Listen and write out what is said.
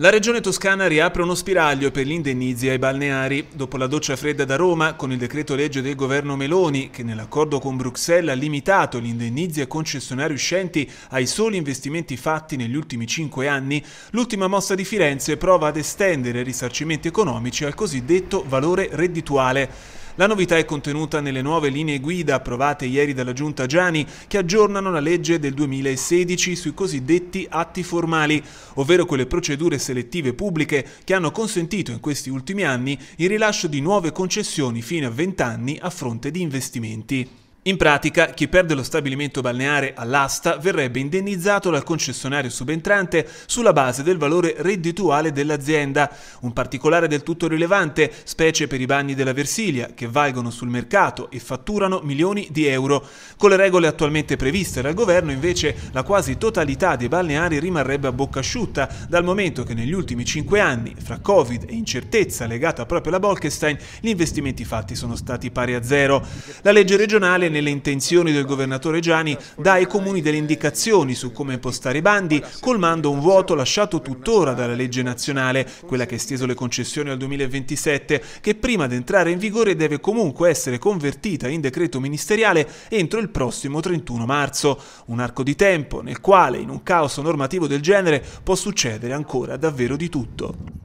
La regione toscana riapre uno spiraglio per gli indennizi ai balneari. Dopo la doccia fredda da Roma, con il decreto legge del governo Meloni, che nell'accordo con Bruxelles ha limitato gli indennizi ai concessionari uscenti ai soli investimenti fatti negli ultimi cinque anni, l'ultima mossa di Firenze prova ad estendere i risarcimenti economici al cosiddetto valore reddituale. La novità è contenuta nelle nuove linee guida approvate ieri dalla Giunta Giani che aggiornano la legge del 2016 sui cosiddetti atti formali, ovvero quelle procedure selettive pubbliche che hanno consentito in questi ultimi anni il rilascio di nuove concessioni fino a 20 anni a fronte di investimenti. In pratica, chi perde lo stabilimento balneare all'asta verrebbe indennizzato dal concessionario subentrante sulla base del valore reddituale dell'azienda, un particolare del tutto rilevante, specie per i bagni della Versilia, che valgono sul mercato e fatturano milioni di euro. Con le regole attualmente previste dal governo, invece, la quasi totalità dei balneari rimarrebbe a bocca asciutta, dal momento che negli ultimi cinque anni, fra Covid e incertezza legata proprio alla Bolkestein, gli investimenti fatti sono stati pari a zero. La legge regionale nel nelle intenzioni del governatore Gianni dà ai comuni delle indicazioni su come impostare i bandi, colmando un vuoto lasciato tuttora dalla legge nazionale, quella che ha esteso le concessioni al 2027, che prima di entrare in vigore deve comunque essere convertita in decreto ministeriale entro il prossimo 31 marzo. Un arco di tempo nel quale, in un caos normativo del genere, può succedere ancora davvero di tutto.